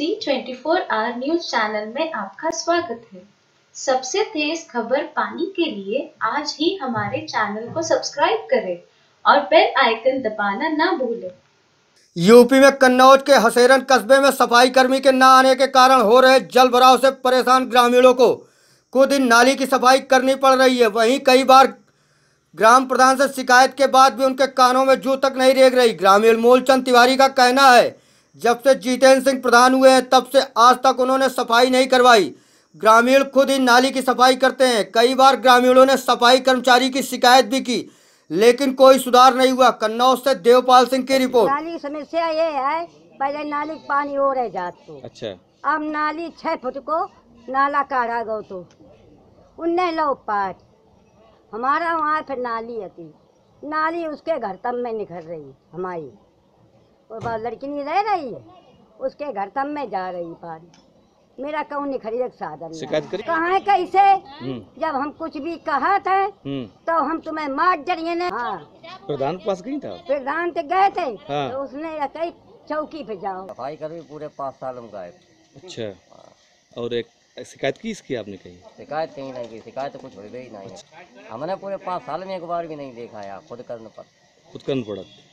Twenty four hour news channel में आपका स्वागत है सबसे तेज खबर पानी के लिए आज ही हमारे चैनल को सब्सक्राइब करें और बेल आइकन दबाना ना भूलें यूपी में कन्नौज के हसेरन कस्बे में सफाई कर्मी के न आने के कारण हो रहे जल भराव से परेशान ग्रामीणों को खुद इन नाली की सफाई करनी पड़ रही है वहीं कई बार ग्राम प्रधान से शिकायत के बाद भी उनके कानों में जू तक नहीं रेग रही ग्रामीण मूलचंद तिवारी का कहना है जब से जितेंद्र सिंह प्रधान हुए हैं तब से आज तक उन्होंने सफाई नहीं करवाई ग्रामीण खुद ही नाली की सफाई करते हैं कई बार ग्रामीणों ने सफाई कर्मचारी की शिकायत भी की लेकिन कोई सुधार नहीं हुआ कन्नौज से देवपाल सिंह की रिपोर्ट नाली की समस्या ये है पहले नाली पानी हो रहे जाते अच्छा अब नाली छह फुट को नाला काढ़ा गो तो उन लो पाट हमारा वहाँ फिर नाली आती नाली उसके घर तब में निखर रही हमारी वो लड़की रह रही है उसके घर तब मैं जा रही पारी मेरा कौन नहीं खरीद साधन कहा कैसे हम्म। जब हम कुछ भी कहा था हम्म। तो हम तुम्हें मार डरिए हाँ प्रधान पास गई था प्रधान तो गए थे हाँ। तो उसने कई चौकी पे जाओ सफाई करी पूरे पाँच साल हम गए अच्छा और एक शिकायत की इसकी आपने कही शिकायत कहीं नहीं की शिकायत तो कुछ हो गई नहीं अच्छा। हमने पूरे पाँच साल में एक बार भी नहीं देखा यार खुद करने पर खुद करना पड़ा